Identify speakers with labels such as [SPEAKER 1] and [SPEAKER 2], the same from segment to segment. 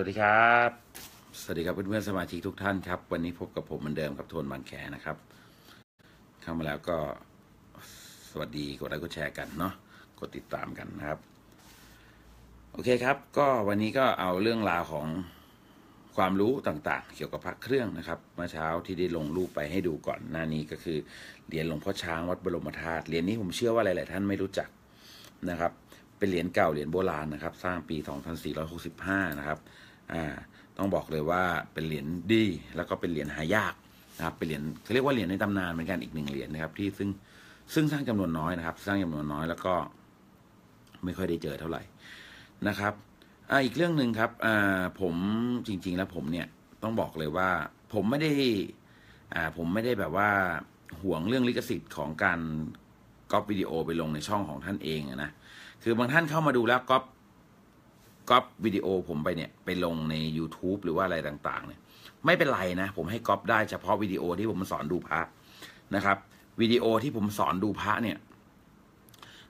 [SPEAKER 1] วัสดีครับ สวัสดีครับเพื่อนๆสมาชิกทุกท่านครับ วันนี้พบกับผมเหมือนเดิมครับโทนบางแคนะครับเข้ามาแล้วก็สวัสดีกดไลค์กดแชร์กันเนาะ กดติดตามกันนะครับ โอเคครับ ก็วันนี้ก็เอาเรื่องราวของความรู้ต่างๆ เกี่ยวกับพระเครื่องนะครับ เมื่อเช้าที่ได้ลงรูปไปให้ดูก่อนหน้านี้ก็คือเหรียญหลวงพ่อช้างวัดบรมธาตุ เหรียญนี้ผมเชื่อว่าหลายๆท่านไม่รู้จักนะครับ เป็นเหรียญเก่าเหรียญโบราณนะครับ สร้างปี2465นะครับต้องบอกเลยว่าเป็นเหรียญดี แล้วก็เป็นเหรียญหายากนะครับ เป็นเหรียญเขาเรียกว่าเหรียญในตำนานเหมือนกันอีกหนึ่งเหรียญนะครับ ที่ซึ่งซึ่งสร้างจำนวนน้อยนะครับ สร้างจำนวนน้อย แล้วก็ ไม่ค่อยได้เจอเท่าไหร่นะครับออีกเรื่องหนึ่งครับผมจริงๆแล้วผมเนี่ยต้องบอกเลยว่าผมไม่ได้ผมไม่ได้แบบว่าห่วงเรื่องลิขสิทธิ์ของการก๊อปวิดีโอไปลงในช่องของท่านเองนะคือบางท่านเข้ามาดูแล้วก๊อปก๊อปวิดีโอผมไปเนี่ยไปลงใน YouTube หรือว่าอะไรต่างๆ เนี่ย ไม่เป็นไรนะผมให้ก๊อปได้เฉพาะวิดีโอที่ผมสอนดูพระนะครับวิดีโอที่ผมสอนดูพระเนี่ย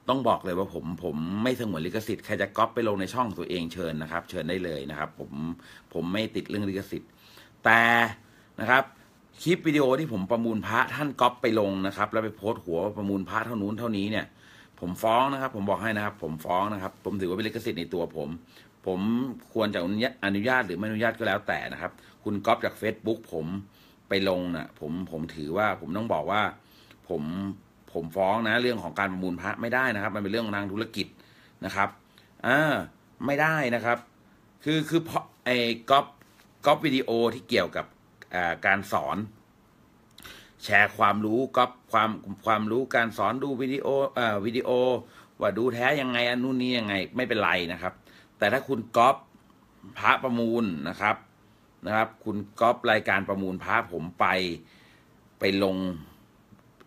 [SPEAKER 1] ต้องบอกเลยว่าผมผม ไม่สงวนลิขสิทธิ์ใครจะก๊อปไปลงในช่องตัวเองเชิญนะครับ เชิญได้เลยนะครับ ผมผมไม่ติดเรื่องลิขสิทธิ์ แต่นะครับ คลิปวิดีโอที่ผมประมูลพระท่านก๊อปไปลงนะครับ แล้วไปโพสต์หัวประมูลพระเท่านู้นเท่านี้เนี่ย ผมฟ้องนะครับ ผมบอกให้นะครับ ผมฟ้องนะครับ ผมถือว่าเป็นลิขสิทธิ์ในตัวผมผมควรจะอนุญาตหรือไม่อนุญาตก็แล้วแต่นะครับ คุณก๊อฟจาก Facebook ผมไปลงนะ่ะ ผมผมถือว่า ผมต้องบอกว่า ผมผมฟ้องนะเรื่องของการประมูลพระไม่ได้นะครับ มันเป็นเรื่องของทางธุรกิจนะครับ อ่าไม่ได้นะครับ คือคือเพราะไอ้ก๊อฟก๊อฟวิดีโอที่เกี่ยวกับการสอน แชร์ความรู้ก๊อฟความความรู้การสอนดูวิดีโอเอ่อวิดีโอ ว่าดูแท้ยังไงอันนูนนี่ยังไงไม่เป็นไรนะครับแต่ถ้าคุณก๊อปพระประมูลนะครับนะครับ คุณก๊อปรายการประมูลพระผมไปไปลง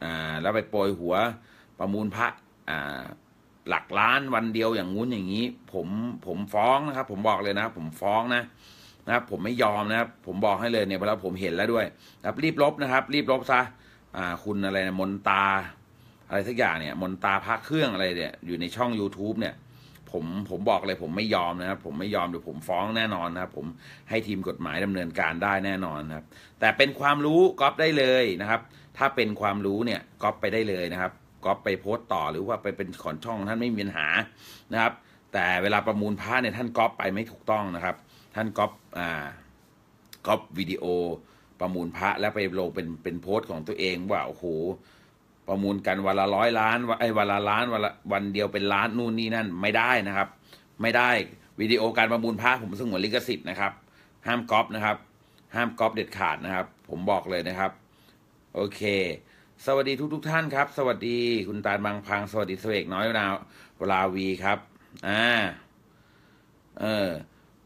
[SPEAKER 1] อ่าแล้วไปโปรยหัว ประมูลพระอ่าหลักล้านวันเดียวอย่างงู้นอย่างนี้ผมผมฟ้องนะครับ ผมบอกเลยนะ ผมฟ้องนะนะครับผมไม่ยอมนะครับผมบอกให้เลยเนี่ยเวลาผมเห็นแล้วด้วย ครับรีบลบนะครับ รีบลบซะอ่าคุณอะไรนะมนตา อะไรสักอย่างเนี่ย มนตาพระเครื่องอะไรเนี่ยอยู่ในช่อง YouTube เนี่ยผมผมบอกเลยผมไม่ยอมนะครับ ผมไม่ยอมเดี๋ยวผมฟ้องแน่นอนนะครับ ผมให้ทีมกฎหมายดำเนินการได้แน่นอนครับ แต่เป็นความรู้ก๊อปได้เลยนะครับ ถ้าเป็นความรู้เนี่ยก๊อปไปได้เลยนะครับก๊อปไปโพสต์ต่อหรือว่าไปเป็นขอนช่องท่านไม่มีปัญหานะครับ แต่เวลาประมูลพระเนี่ยท่านก๊อปไปไม่ถูกต้องนะครับ ท่านก๊อปอ่าก๊อปวิดีโอประมูลพระแล้วไปลงเป็นเป็นโพสต์ของตัวเองว่าโอ้โหประมูลกันวันละร้อยล้านไอ้วันละล้านวันละวันเดียวเป็นล้านนู่นนี่นั่น ไม่ได้นะครับ ไม่ได้วิดีโอการประมูลพาพผมซึ่งหวนลิขสิทธิ์นะครับ ห้ามก๊อปนะครับ ห้ามก๊อปเด็ดขาดนะครับ ผมบอกเลยนะครับ โอเค สวัสดีทุกทุกท่านครับ สวัสดีคุณตาลบางพังสวัสดีสเวกน้อยนาวลาวีครับอ่าเออ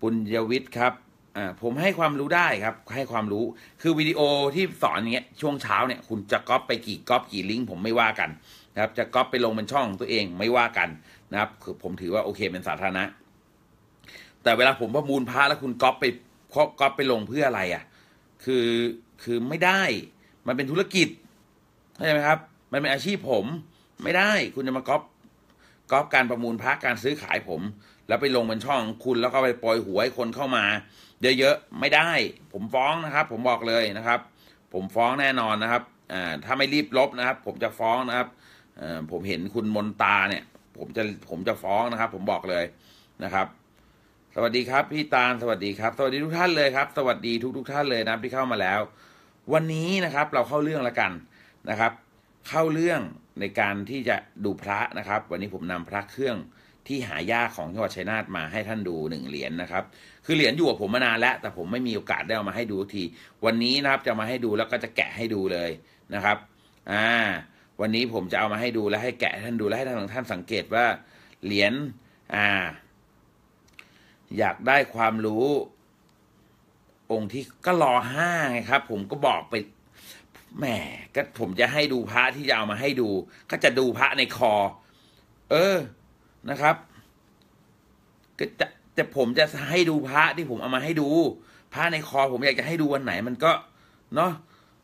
[SPEAKER 1] ปุญญวิทย์ครับอ่าผมให้ความรู้ได้ครับให้ความรู้ คือวิดีโอที่สอนอย่างเงี้ย ช่วงเช้าเนี่ย คุณจะก๊อปไปกี่ก๊อปกี่ลิงก์ผมไม่ว่ากัน นะครับ จะก๊อปไปลงเป็นช่องตัวเองไม่ว่ากันนะครับ คือผมถือว่าโอเคเป็นสาธารณะแต่เวลาผมประมูลพระแล้วคุณก๊อปไปก๊อปไปลงเพื่ออะไรอะ่ะ คือคือไม่ได้มันเป็นธุรกิจเข้าใจไหมครับ มันเป็นอาชีพผมไม่ได้คุณจะมาก๊อปก๊อปการประมูลพระการซื้อขายผมแล้วไปลงเป็นช่อง คุณแล้วก็ไปปล่อยหวยคนเข้ามาเยอะๆ ไม่ได้ ผมฟ้องนะครับ ผมบอกเลยนะครับ ผมฟ้องแน่นอนนะครับ ถ้าไม่รีบลบนะครับ ผมจะฟ้องนะครับ ผมเห็นคุณมนตาเนี่ย ผมจะผมจะฟ้องนะครับ ผมบอกเลยนะครับ สวัสดีครับพี่ตาลสวัสดีครับ สวัสดีทุกท่านเลยครับ สวัสดีทุกทุกท่านเลยนะที่เข้ามาแล้ว วันนี้นะครับเราเข้าเรื่องละกันนะครับ เข้าเรื่องในการที่จะดูพระนะครับ วันนี้ผมนำพระเครื่องที่หายากของจังหวัดชัยนาทมาให้ท่านดูหนึ่งเหรียญนนะครับ คือเหรียญอยู่กับผมมานานแล้วแต่ผมไม่มีโอกาสได้เอามาให้ดูที วันนี้นะครับจะมาให้ดูแล้วก็จะแกะให้ดูเลยนะครับ อ่า วันนี้ผมจะเอามาให้ดูและให้แกะท่านดูและให้ท่านท่านสังเกตว่าเหรียญอ่า อยากได้ความรู้ องค์ที่ก็รอห้าไงครับ ผมก็บอกไปแหมก็ผมจะให้ดูพระที่จะเอามาให้ดู ก็จะดูพระในคอ เออนะครับจะจะผมจะให้ดูพระที่ผมเอามาให้ดูพระในคอผมอยากจะให้ดูวันไหน มันก็ เนาะ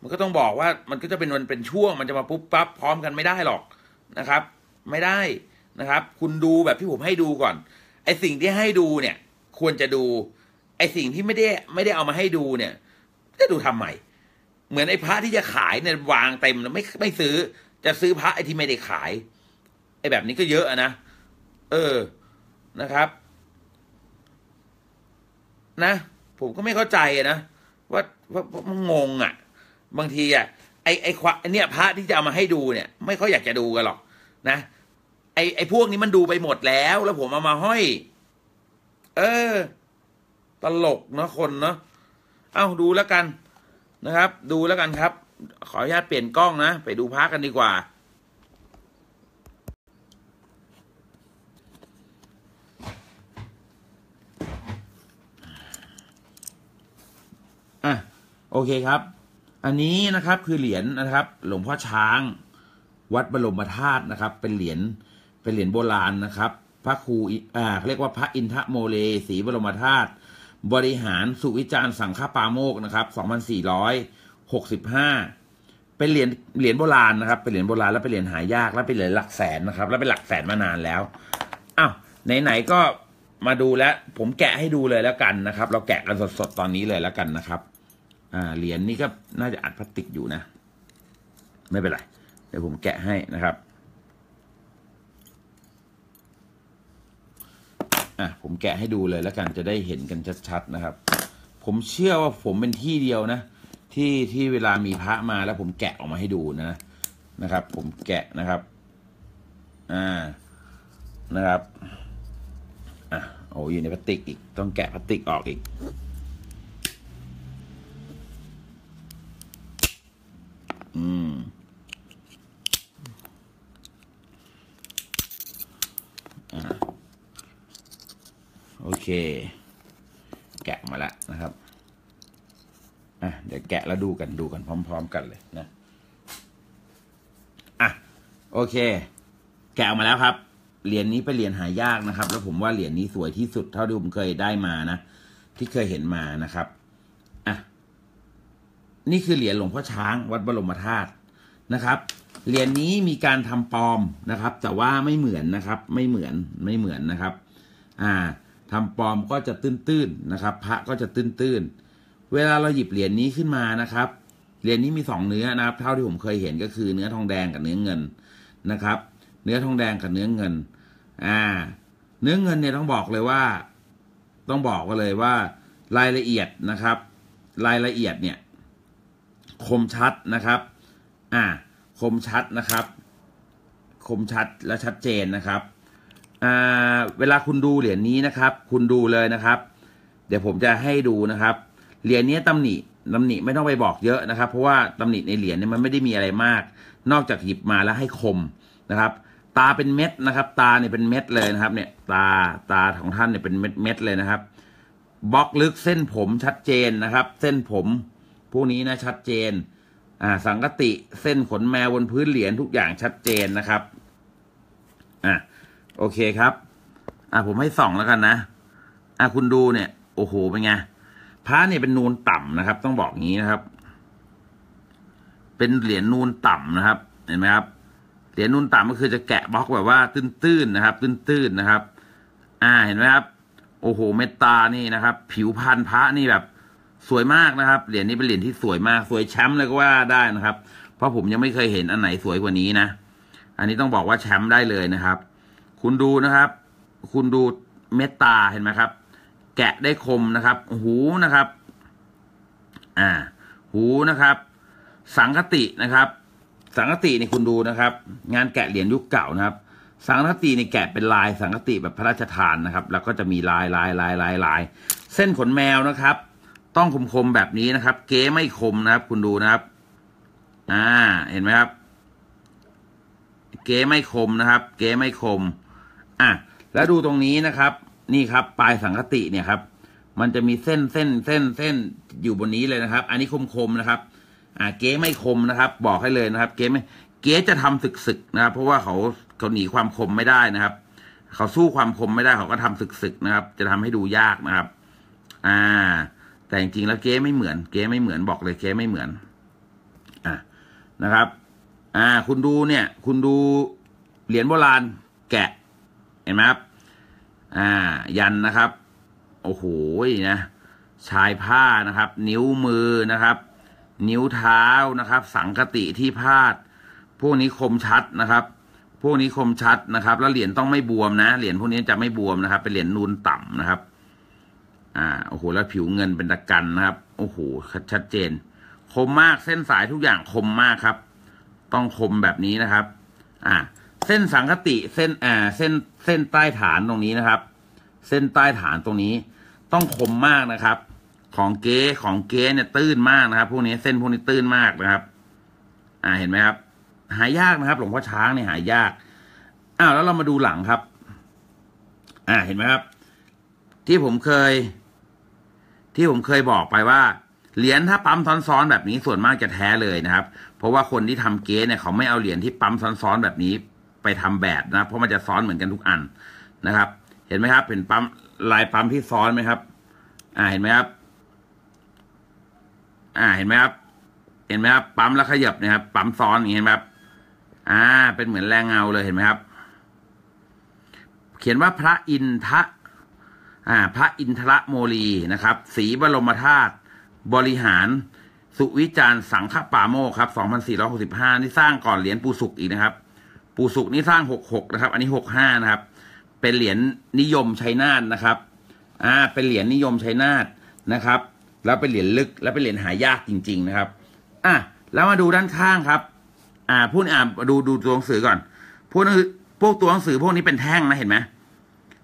[SPEAKER 1] มันก็ต้องบอกว่ามันก็จะเป็นวันเป็นช่วงมันจะมาปุ๊บปั๊บพร้อมกันไม่ได้หรอกนะครับ ไม่ได้นะครับ คุณดูแบบที่ผมให้ดูก่อน ไอสิ่งที่ให้ดูเนี่ย ควรจะดู ไอสิ่งที่ไม่ได้ไม่ได้เอามาให้ดูเนี่ย จะดูทำไมเหมือนไอพระที่จะขายเนี่ยวางเต็มแล้วไม่ไม่ซื้อจะซื้อพระไอที่ไม่ได้ขายไอแบบนี้ก็เยอะนะเออนะครับ นะ ผมก็ไม่เข้าใจนะว่าว่า มันงงอะ่ะ บางทีอะ่ะ ไอไอควะเนี่ย พระที่จะเอามาให้ดูเนี่ย ไม่ค่อยอยากจะดูกันหรอก นะ ไอไอพวกนี้มันดูไปหมดแล้ว แล้วผมเอามาห้อย เออ ตลกเนาะ คนเนาะเอาดูแล้วกัน นะครับ ดูแล้วกันครับ ขออนุญาตเปลี่ยนกล้องนะ ไปดูพระกันดีกว่าโอเคครับ อันนี้นะครับคือเหรียญนนะครับ หลวงพ่อช้าง วัดบรมธาตุนะครับ เป็นเหรียญเป็นเหรียญโบราณนะครับ พระครูอ่าเรียกว่าพระอินทโมเลสีบรมธาตุบริหารสุวิจารสังฆปาโมกนะครับ2465 เป็นเหรียญเหรียญโบราณนะครับเป็นเหรียญโบราณแล้วเป็นเหรียญหายาก แล้วเป็นเหรียญหลักแสนนะครับ แล้วเป็นหลักแสนมานานแล้วอ้าวไหนๆก็มาดูแล้วผมแกะให้ดูเลยแล้วกันนะครับ เราแกะกันสดๆตอนนี้เลยแล้วกันนะครับเหรียญนนี่ก็น่าจะอัดพลาสติกอยู่นะ ไม่เป็นไรเดี๋ยวผมแกะให้นะครับอ่ะผมแกะให้ดูเลย แล้วกันจะได้เห็นกันชัดๆนะครับผมเชื่อว่าผมเป็นที่เดียวนะ ที่ที่เวลามีพระมาแล้วผมแกะออกมาให้ดูนะนะครับผมแกะนะครับอ่านะครับอ่ะโอ้ยอยู่ในพลาสติกอีกต้องแกะพลาสติกออกอีกอโอเค แกะมาแล้วนะครับอ่ะเดี๋ยวแกะแล้วดูกันดูกันพร้อม ๆกันเลยนะ อ่ะ โอเค แกะออกมาแล้วครับ เหรียญนนี้เป็นเหรียญหายากนะครับ แล้วผมว่าเหรียญนนี้สวยที่สุดเท่าที่ผมเคยได้มานะ ที่เคยเห็นมานะครับนี่คือเหรียญหลวงพ่อช้างวัดบรมธาตุนะครับเหรียญนี้มีการทำปลอมนะครับ แต่ว่าไม่เหมือนนะครับ ไม่เหมือนไม่เหมือนนะครับ อ่า ทำปลอมก็จะตื้นๆนะครับ พระก็จะตื้นๆ เวลาเราหยิบเหรียญนี้ขึ้นมานะครับเหรียญนี้มีสองเนื้อนะครับเท่าที่ผมเคยเห็นก็คือเนื้อทองแดงกับเนื้อเงินนะครับ เนื้อทองแดงกับเนื้อเงิน อ่า เนื้อเงินเนี่ยต้องบอกเลยว่า ต้องบอกกันเลยว่ารายละเอียดนะครับ รายละเอียดเนี่ยคมชัดนะครับ อ่า คมชัดนะครับ คมชัดและชัดเจนนะครับ อ่า เวลาคุณดูเหรียญนี้นะครับ คุณดูเลยนะครับ เดี๋ยวผมจะให้ดูนะครับ เหรียญนี้ตำหนิตำหนิไม่ต้องไปบอกเยอะนะครับ เพราะว่าตำหนิในเหรียญเนี่ยมันไม่ได้มีอะไรมาก นอกจากหยิบมาแล้วให้คมนะครับ ตาเป็นเม็ดนะครับ ตาเนี่ยเป็นเม็ดเลยนะครับ เนี่ย ตา ตาของท่านเนี่ยเป็นเม็ดเม็ดเลยนะครับ บล็อกลึกเส้นผมชัดเจนนะครับ เส้นผมพวกนี้นะชัดเจน อ่า สังกติเส้นขนแมวบนพื้นเหรียญทุกอย่างชัดเจนนะครับ อ่ะโอเคครับ อ่ะผมให้ส่องแล้วกันนะ อ่ะคุณดูเนี่ย โอ้โหเป็นไงพระเนี่ยเป็นนูนต่ำนะครับ ต้องบอกงี้นะครับ เป็นเหรียญนูนต่ำนะครับ เห็นไหมครับเหรียญนูนต่ำก็คือจะแกะบล็อกแบบว่าตื้นๆนะครับ ตื้นๆนะครับ อ่าเห็นไหมครับโอ้โหเมตตานี่นะครับ ผิวพันธุ์พระนี่แบบสวยมากนะครับเหรียญนี้เป็นเหรียญที่สวยมากสวยแชมป์เลยก็ว่าได้นะครับ เพราะผมยังไม่เคยเห็นอันไหนสวยกว่านี้นะอันนี้ต้องบอกว่าแชมป์ได้เลยนะครับ คุณดูนะครับ คุณดูเมตตาเห็นไหมครับ แกะได้คมนะครับหูนะครับ อ่า หูนะครับ สังคตินะครับ สังคตินี่คุณดูนะครับ งานแกะเหรียญยุคเก่านะครับ สังคตินี่แกะเป็นลาย สังคติแบบพระราชทานนะครับ แล้วก็จะมีลายลายลายลายลายเส้นขนแมวนะครับต้องคมๆแบบนี้นะครับ เก๋ไม่คมนะครับ คุณดูนะครับ อ่า เห็นไหมครับ เก๋ไม่คมนะครับ เก๋ไม่คม อ่ะ แล้วดูตรงนี้นะครับ นี่ครับ ปลายสังคติเนี่ยครับ มันจะมีเส้นเส้นเส้นเส้นอยู่บนนี้เลยนะครับ อันนี้คมๆนะครับ อ่า เก๋ไม่คมนะครับ บอกให้เลยนะครับ เก๋ไม่ เก๋จะทำศึกๆนะครับ เพราะว่าเขาเขาหนีความคมไม่ได้นะครับ เขาสู้ความคมไม่ได้เขาก็ทำศึกๆนะครับ จะทำให้ดูยากนะครับ อ่าแต่จริงๆ แล้วเก๊ไม่เหมือน เก๊ไม่เหมือนบอกเลยเก๊ไม่เหมือนอ่ะนะครับ อ่า คุณดูเนี่ย คุณดูเหรียญโบราณแกะ เห็นไหมครับ อ่า ยันนะครับ โอ้โหนะชายผ้านะครับ นิ้วมือนะครับ นิ้วเท้านะครับ สังกติที่พาด พวกนี้คมชัดนะครับ พวกนี้คมชัดนะครับ แล้วเหรียญต้องไม่บวมนะเหรียญพวกนี้จะไม่บวมนะครับ เป็นเหรียญนูนต่ำนะครับอ่าโอ้โหแล้วผิวเงินเป็นตะกันนะครับ โอ้โหชัดเจน คมมากเส้นสายทุกอย่างคมมากครับ ต้องคมแบบนี้นะครับ อ่า เส้นสังคติเส้น อ่า เส้นเส้นใต้ฐานตรงนี้นะครับ เส้นใต้ฐานตรงนี้ ต้องคมมากนะครับ ของเก๊ของเก๊เนี่ยตื้นมากนะครับ พวกนี้เส้นพวกนี้ตื้นมากนะครับ อ่า เห็นไหมครับ หายากนะครับ หลวงพ่อช้างเนี่ยหายากอ้าวแล้วเรามาดูหลังครับ อ่า เห็นไหมครับ ที่ผมเคยที่ผมเคยบอกไปว่าเหรียญถ้าปั๊มซ้อนๆแบบนี้ส่วนมากจะแท้เลยนะครับ เพราะว่าคนที่ทำ เก๊เนี่ยเขาไม่เอาเหรียญที่ปั๊มซ้อนๆแบบนี้ ไปทำแบบนะ เพราะมันจะซ้อนเหมือนกันทุกอันนะครับ เห็นไหมครับ เห็นปั๊มลายปั๊มที่ซ้อนไหมครับ อ่า เห็นไหมครับ อ่า เห็นไหมครับเห็นไหมครับ ปั๊มแล้วขยับนะครับปั๊มซ้อนอย่างเห็นไหมครับ อ่า เป็นเหมือนแรงเงาเลยเห็นไหมครับ เขียนว่าพระอินทะอาพระอินทรโมลีนะครับ สีบรมธาตุบริหาร สุวิจารสังฆปาโมกครับ2465นี่สร้างก่อนเหรียญปูสุกอีกนะครับ ปูสุกนี่สร้าง 66นะครับ อันนี้65นะครับ เป็นเหรียญนิยมชัยนาทนะครับอ่าเป็นเหรียญนิยมชัยนาทนะครับ แล้วเป็นเหรียญลึกแล้วเป็นเหรียญหายากจริงๆนะครับ อ่ะแล้วมาดูด้านข้างครับ อ่า พูดอ่าดูดูตัวหนังสือก่อน พวกพวกตัวหนังสือพวกนี้เป็นแท่งนะเห็นไหม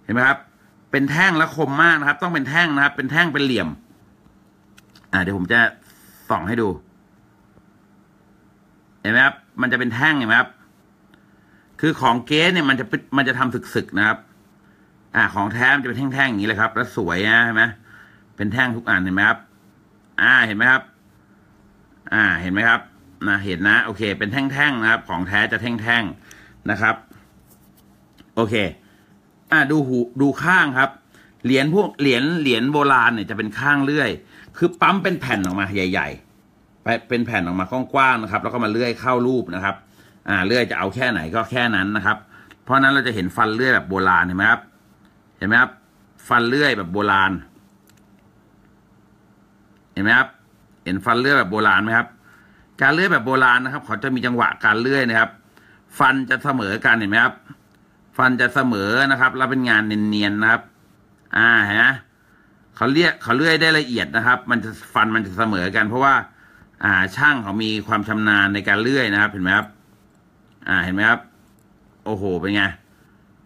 [SPEAKER 1] เห็นไหมครับเป็นแท่งและคมมากนะครับ ต้องเป็นแท่งนะครับ เป็นแท่งเป็นเหลี่ยม อ่าเดี๋ยวผมจะส่องให้ดู เห็นไหมครับ มันจะเป็นแท่งเห็นไหมครับ คือของเก๊เนี่ยมันจะมันจะทำสึกๆนะครับ อ่าของแท้มจะเป็นแท่งๆอย่างนี้เลยครับ แล้วสวยนะเห็นไหมเป็นแท่งทุกอันเห็นไหมครับ อ่าเห็นไหมครับ อ่า เห็นไหมครับนะเห็นนะ โอเค เป็นแท่งๆนะครับ ของแท้จะแท่งๆนะครับ โอเคอ่าดูหูดูข้างครับเหรียญพวกเหรียญเหรียญโบราณเนี่ยจะเป็นข้างเลื่อย คือปั๊มเป็นแผ่นออกมาใหญ่ๆไปเป็นแผ่นออกมากว้างๆนะครับ แล้วก็มาเลื่อยเข้ารูปนะครับอ่าเลื่อยจะเอาแค่ไหนก็แค่นั้นนะครับ เพราะนั้นเราจะเห็นฟันเลื่อยแบบโบราณเห็นไหมครับเห็นไหมครับ ฟันเลื่อยแบบโบราณ เห็นไหมครับ เห็นฟันเลื่อยแบบโบราณไหมครับ การเลื่อยแบบโบราณนะครับเขาจะมีจังหวะการเลื่อยนะครับ ฟันจะเสมอกันเห็นไหมครับฟันจะเสมอนะครับ แล้วเป็นงานเนียนๆนะครับ อ่าเห็นไหมเขาเรียกเขาเลื่อยได้ละเอียดนะครับ มันจะฟันมันจะเสมอกัน เพราะว่า อ่า ช่างเขามีความชำนาญในการเลื่อยนะครับ เห็นไหมครับ อ่าเห็นไหมครับ โอ้โหเป็นไง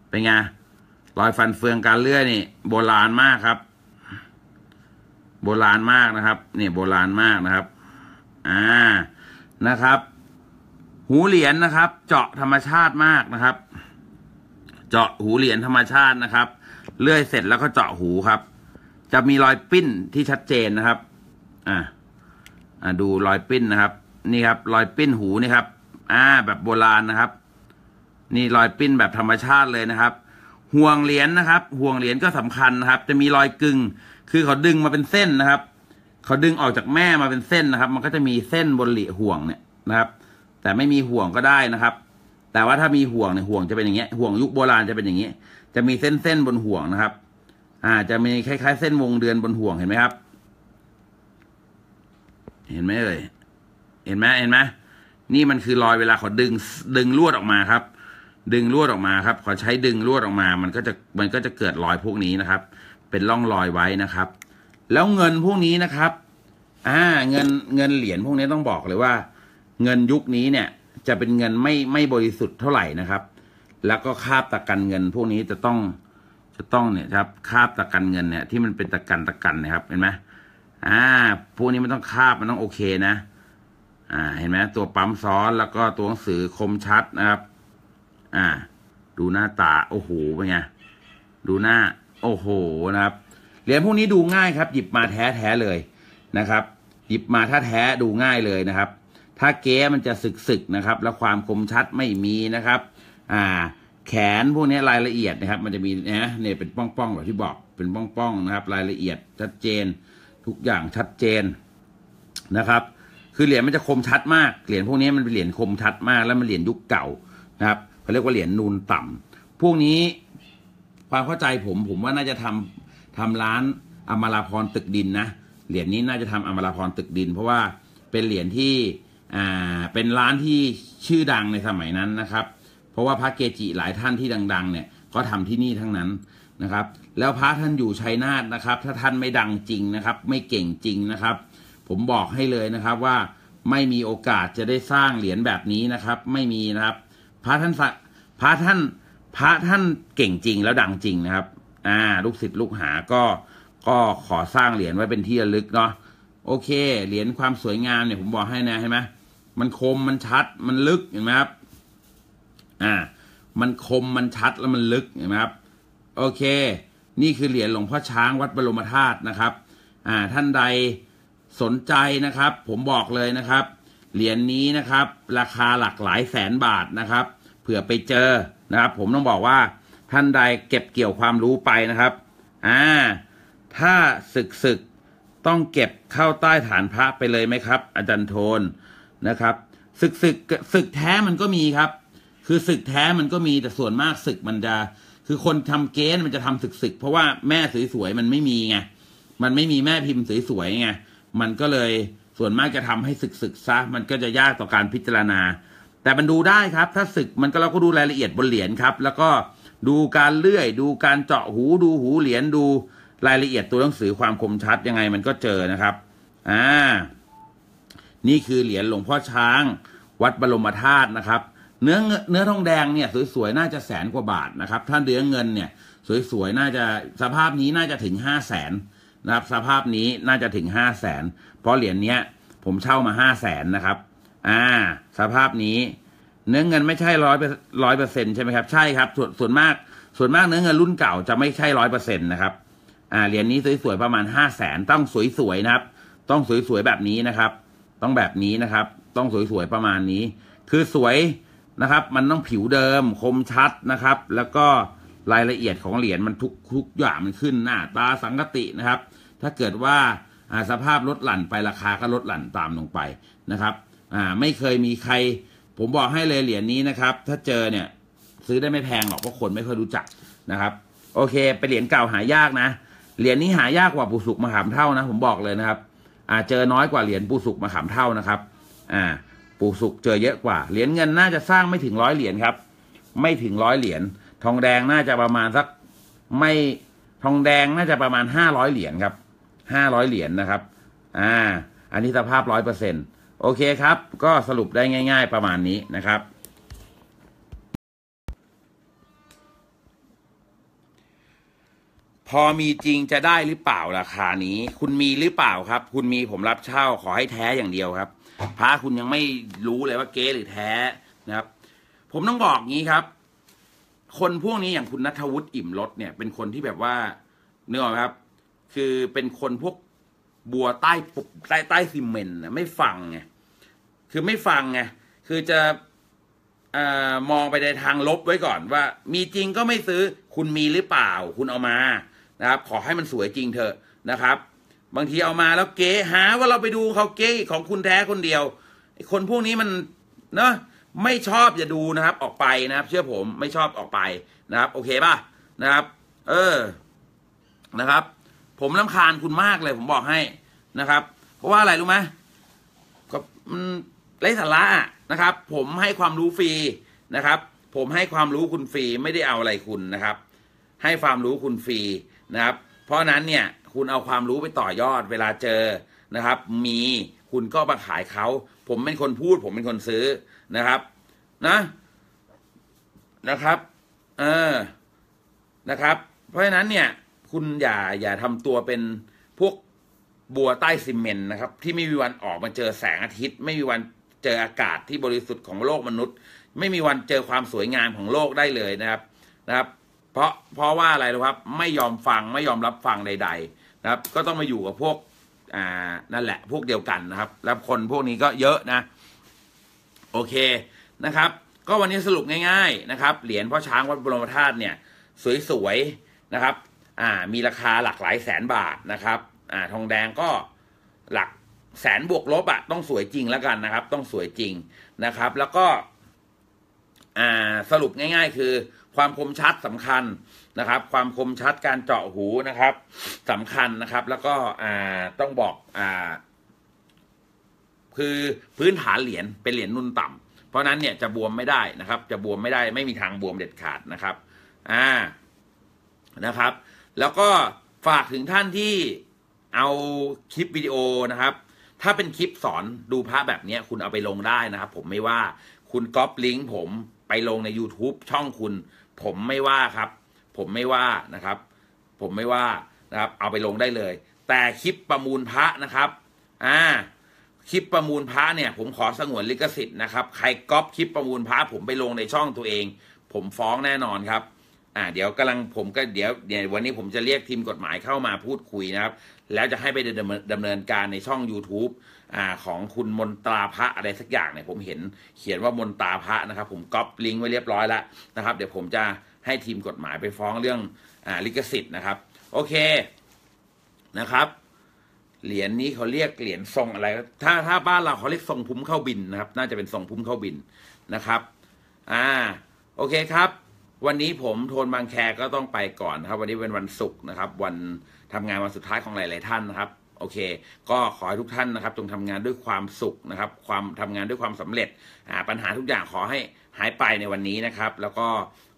[SPEAKER 1] เป็นไงรอยฟันเฟืองการเลื่อยนี่โบราณมากครับ โบราณมากนะครับนี่โบราณมากนะครับ อ่า นะครับ หูเหรียญนะครับ เจาะธรรมชาติมากนะครับเจาะหูเหรียญธรรมชาตินะครับเลื่อยเสร็จแล้วก็เจาะหูครับ จะมีรอยปิ้นที่ชัดเจนนะครับ อ่าอ่าดูรอยปิ้นนะครับ นี่ครับ รอยปิ้นหูนี่ครับ อ่า แบบโบราณนะครับนี่รอยปิ้นแบบธรรมชาติเลยนะครับ ห่วงเหรียญนนะครับ ห่วงเหรียญก็สำคัญนะครับ จะมีรอยกึง่งคือเขาดึงมาเป็นเส้นนะครับเขาดึงออกจากแม่มาเป็นเส้นนะครับ มันก็จะมีเส้นบนเหลี่ยห่วงเนี่ยนะครับ แต่ไม่มีห่วงก็ได้นะครับแต่ว่าถ้ามีห่วงเนี่ยห่วงจะเป็นอย่างเงี้ย ห่วงยุคโบราณจะเป็นอย่างเงี้ยจะมีเส้นเส้นบนห่วงนะครับ อ่าจะมีคล้ายๆเส้นวงเดือนบนห่วงเห็นไหมครับ เห็นไหมเอ่ยเห็นไหมเห็นไหมนี่มันคือรอยเวลาขอดึงดึงลวดออกมาครับ ดึงลวดออกมาครับ ขอใช้ดึงลวดออกมา มันก็จะมันก็จะเกิดรอยพวกนี้นะครับ เป็นร่องรอยไว้นะครับ แล้วเงินพวกนี้นะครับ อ่า เงินเงินเหรียญพวกนี้ต้องบอกเลยว่า เงินยุคนี้เนี่ยจะเป็นเงินไม่ไม่บริสุทธิ์เท่าไหร่นะครับ แล้วก็คาบตะกันเงิน พวกนี้จะต้อง จะต้องเนี่ยครับ คาบตะกันเงินเนี่ย ที่มันเป็นตะกันตะกันนะครับ เห็นไหมอ่า พวกนี้มันต้องคาบมันต้องโอเคนะ อ่า เห็นไหมตัวปั๊มซ้อนแล้วก็ตัวหนังสือคมชัดนะครับ อ่า ดูหน้าตาโอ้โหเป็นไง ดูหน้าโอ้โหนะครับ เหรียญพวกนี้ดูง่ายครับ หยิบมาแท้แท้เลยนะครับ หยิบมาถ้าแท้ดูง่ายเลยนะครับถ้าเก๊มันจะสึกกนะครับ แล้วความคมชัดไม่มีนะครับ อ่า แขนพวกนี้รายละเอียดนะครับ มันจะมีนะเนี่ยเป็นป้องๆแบบที่บอก เป็นป้องๆนะครับ รายละเอียดชัดเจนทุกอย่างชัดเจนนะครับ คือเหรียญมันจะคมชัดมาก เหรียญพวกนี้มันเป็นเหรียญคมชัดมากแล้วมันเหรียญยุคเก่านะครับเขาเรียกว่าเหรียญนูนต่ำ พวกนี้ความเข้าใจผมผมว่าน่าจะทำทำร้านอมราพรตึกดินนะ เหรียญนี้น่าจะทำอมราพรตึกดิน เพราะว่าเป็นเหรียญที่อ่าเป็นร้านที่ชื่อดังในสมัยนั้นนะครับ เพราะว่าพระเกจิหลายท่านที่ดัง ๆเนี่ยก็ทำที่นี่ทั้งนั้นนะครับ แล้วพระท่านอยู่ชัยนาทนะครับถ้าท่านไม่ดังจริงนะครับ ไม่เก่งจริงนะครับ ผมบอกให้เลยนะครับว่าไม่มีโอกาสจะได้สร้างเหรียญแบบนี้นะครับ ไม่มีนะครับพระท่านพระท่านพระท่านเก่งจริงแล้วดังจริงนะครับอ่าลูกศิษย์ลูกหาก็ก็ขอสร้างเหรียญไว้เป็นที่ระลึกเนาะโอเคเหรียญความสวยงามเนี่ย ผมบอกให้นะเห็นไหมมันคมมันชัดมันลึกเห็นไหมครับ อ่า มันคมมันชัดแล้วมันลึกเห็นไหมครับ โอเค นี่คือเหรียญหลวงพ่อช้างวัดบรมธาตุนะครับ อ่า ท่านใดสนใจนะครับ ผมบอกเลยนะครับ เหรียญนนี้นะครับ ราคาหลักหลายแสนบาทนะครับ เผื่อไปเจอนะครับ ผมต้องบอกว่า ท่านใดเก็บเกี่ยวความรู้ไปนะครับ อ่า ถ้าศึกศึกต้องเก็บเข้าใต้ฐานพระไปเลยไหมครับ อาจารย์โทนนะครับศึกศึกศึกแท้มันก็มีครับ คือศึกแท้มันก็มีแต่ส่วนมากศึกมันจะคือคนทำเกณฑ์มันจะทำศึกศึกเพราะว่าแม่สวยๆมันไม่มีไงมันไม่มีแม่พิมพ์สวยๆไงมันก็เลยส่วนมากจะทำให้ศึกศึกซะ มันก็จะยากต่อการพิจารณา แต่มันดูได้ครับ ถ้าศึกมันก็เราก็ดูรายละเอียดบนเหรียญครับ แล้วก็ดูการเลื่อย ดูการเจาะหูดูหูเหรียญดูรายละเอียดตัวหนังสือความคมชัดยังไงมันก็เจอนะครับ อ่านี่คือเหรียญหลวงพ่อช้างวัดบรมธาตุนะครับ เนื้อเนื้อทองแดงเนี่ย สวยๆ น่าจะแสนกว่าบาทนะครับท่านเดืออเงินเนี่ย สวยๆน่าจะสภาพนี้น่าจะถึงห้าแสนนะครับ สภาพนี้น่าจะถึงห้าแสนเพราะเหรียญเนี้ยผมเช่ามาห้าแสนนะครับ อ่า สภาพนี้เนื้อเงินไม่ใช่ร้อยเร้อยเปอร์เซ็นใช่ไหมครับใช่ครับ ส่วนส่วนมากส่วนมากเนื้อเงินรุ่นเก่าจะไม่ใช่ร้อยเปอร์เซ็นนะครับ อ่าเหรียญนี้สวยๆ ประมาณห้าแสน ต้องสวยๆนะครับ ต้องสวยๆแบบนี้นะครับต้องแบบนี้นะครับ ต้องสวยๆประมาณนี้ คือสวยนะครับมันต้องผิวเดิมคมชัดนะครับ แล้วก็รายละเอียดของเหรียญมันทุกทุกอย่างมันขึ้นหน้าตาสังกตินะครับ ถ้าเกิดว่าสภาพลดหลั่นไปราคาก็ลดหลั่นตามลงไปนะครับ ไม่เคยมีใครผมบอกให้เลยเหรียญนี้นะครับ ถ้าเจอเนี่ย ซื้อได้ไม่แพงหรอกเพราะคนไม่ค่อยรู้จักนะครับ โอเค ไปเหรียญเก่าหายากนะเหรียญนี้หายากกว่าปุสุกมหามเท่านะผมบอกเลยนะครับอาจเจอน้อยกว่าเหรียญปูสุกมาขามเท่านะครับ อ่า ปูสุกเจอเยอะกว่า เหรียญเงินน่าจะสร้างไม่ถึงร้อยเหรียญครับ ไม่ถึงร้อยเหรียญ ทองแดงน่าจะประมาณสัก ไม่ ทองแดงน่าจะประมาณห้าร้อยเหรียญครับ ห้าร้อยเหรียญนนะครับ อ่า อันนี้สภาพร้อยเปอร์เซ็นต์โอเคครับ ก็สรุปได้ง่ายๆประมาณนี้นะครับพอมีจริงจะได้หรือเปล่าราคานี้ คุณมีหรือเปล่าครับ คุณมีผมรับเช่าขอให้แท้อย่างเดียวครับพระคุณยังไม่รู้เลยว่าเก๊หรือแท้นะครับ ผมต้องบอกงี้ครับ คนพวกนี้อย่างคุณนัทวุฒิอิ่มรถเนี่ยเป็นคนที่แบบว่าเนื้อครับ คือเป็นคนพวกบัวใต้ปุบใต้ใต้ซีเมนต์นะไม่ฟังไงคือไม่ฟังไงคือจะอมองไปในทางลบไว้ก่อน ว่า มีจริงก็ไม่ซื้อคุณมีหรือเปล่า คุณเอามานะครับขอให้มันสวยจริงเถอะนะครับ บางทีเอามาแล้วเก๋หาว่าเราไปดูเขาเก๋ของคุณแท้คนเดียว คนพวกนี้มัน เนาะไม่ชอบอย่าดูนะครับ ออกไปนะครับ เชื่อผมไม่ชอบออกไปนะครับ โอเคป่ะนะครับ เออนะครับ ผมลำคาญคุณมากเลยผมบอกให้นะครับ เพราะว่าอะไรรู้ไหมก็มันไร้สาระนะครับ ผมให้ความรู้ฟรีนะครับ ผมให้ความรู้คุณฟรีไม่ได้เอาอะไรคุณนะครับ ให้ความรู้คุณฟรีนะครับเพราะนั้นเนี่ยคุณเอาความรู้ไปต่อยอด เวลาเจอนะครับ มีคุณก็มาขายเขาผมเป็นคนพูด ผมเป็นคนซื้อนะครับ นะนะครับเออนะครับ เพราะฉะนั้นเนี่ย คุณอย่าอย่าทำตัวเป็นพวกบัวใต้ซีเมนต์นะครับ ที่ไม่มีวันออกมาเจอแสงอาทิตย์ ไม่มีวันเจออากาศที่บริสุทธิ์ของโลกมนุษย์ ไม่มีวันเจอความสวยงามของโลกได้เลยนะครับ นะครับเพราะเพราะว่าอะไรนะครับ ไม่ยอมฟังไม่ยอมรับฟังใด ๆ นะครับ ก็ต้องมาอยู่กับพวก อ่านั่นแหละ พวกเดียวกันนะครับ แล้วคนพวกนี้ก็เยอะนะ โอเคนะครับ ก็วันนี้สรุปง่ายๆ นะครับเหรียญพ่อช้างวัดบรมธาตุเนี่ย สวยๆนะครับ อ่า มีราคาหลักหลายแสนบาทนะครับ อ่าทองแดงก็หลักแสนบวกลบอะต้องสวยจริงแล้วกันนะครับ ต้องสวยจริงนะครับ แล้วก็สรุปง่ายๆ คือ ความคมชัดสำคัญนะครับ ความคมชัดการเจาะหูนะครับ สำคัญนะครับ แล้วก็ต้องบอกอคือพื้นฐานเหรียญเป็นเหรียญนุ่นต่ำ เพราะนั้นเนี่ยจะบวมไม่ได้นะครับ จะบวมไม่ได้ไม่มีทางบวมเด็ดขาดนะครับ อ่านะครับ แล้วก็ฝากถึงท่านที่เอาคลิปวิดีโอนะครับ ถ้าเป็นคลิปสอนดูพระแบบนี้คุณเอาไปลงได้นะครับ ผมไม่ว่า คุณก๊อปลิงก์ผมไปลงใน YouTube ช่องคุณ ผมไม่ว่าครับ ผมไม่ว่านะครับ ผมไม่ว่านะครับเอาไปลงได้เลย แต่คลิปประมูลพระนะครับอ่าคลิปประมูลพระเนี่ย ผมขอสงวนลิขสิทธิ์นะครับใครก๊อปคลิปประมูลพระผมไปลงในช่องตัวเอง ผมฟ้องแน่นอนครับอ่าเดี๋ยวกำลังผมก็เดี๋ยวเดี๋ยววันนี้ผมจะเรียกทีมกฎหมายเข้ามาพูดคุยนะครับ แล้วจะให้ไปดำเนินเนินการในช่อง YouTube อ่า ของคุณมนตราพระอะไรสักอย่างเนี่ยผมเห็น เขียนว่ามนตราพระนะครับ ผมก๊อปลิงก์ไว้เรียบร้อยแล้วนะครับ เดี๋ยวผมจะให้ทีมกฎหมายไปฟ้องเรื่องอ่าลิขสิทธิ์นะครับ โอเคนะครับเหรียญนี้เขาเรียกเหรียญทรงอะไรถ้าถ้าบ้านเราเขาเรียกทรงพุ่มเข้าบินนะครับ น่าจะเป็นทรงพุ่มเข้าบินนะครับ อ่า โอเคครับวันนี้ผมโทนบางแคก็ต้องไปก่อนนะครับวันนี้เป็นวันศุกร์นะครับ วันทำงานวันสุดท้ายของหลายๆ ท่านนะครับโอเค ก็ขอให้ทุกท่านนะครับจงทำงานด้วยความสุขนะครับความทำงานด้วยความสำเร็จปัญหาทุกอย่างขอให้หายไปในวันนี้นะครับ แล้วก็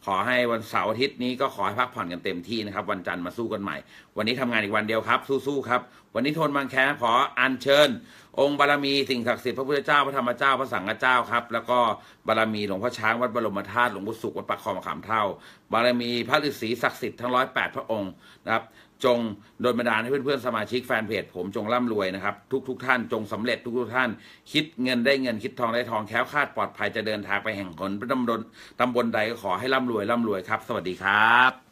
[SPEAKER 1] ขอให้วันเสาร์อาทิตย์นี้ก็ขอให้พักผ่อนกันเต็มที่นะครับวันจันทร์มาสู้กันใหม่ วันนี้ทำงานอีกวันเดียวครับ สู้ๆครับวันนี้ทนบางแคขออัญเชิญ องค์บารมีสิ่งศักดิ์สิทธิ์พระพุทธเจ้าพระธรรมเจ้าพระสังฆเจ้าครับ แล้วก็บารมีหลวงพ่อช้างวัดบรมธาตุหลวงพ่อสุขวัดปักคอมขามเท่าบารมีพระฤาษีศักดิ์สิทธิ์ทั้งร้อยแปดพระองค์นะครับจงโดนบันดาลให้เพื่อน ๆ สมาชิกแฟนเพจผมจงร่ำรวยนะครับ ทุกๆทท่านจงสำเร็จทุก ๆ ท่าน คิดเงินได้เงินคิดทองได้ทองแค้วคาดปลอดภัยจะเดินทางไปแห่งหนตำบลตำบลใด ก็ขอให้ ร่ำรวย ร่ำรวยครับ สวัสดีครับ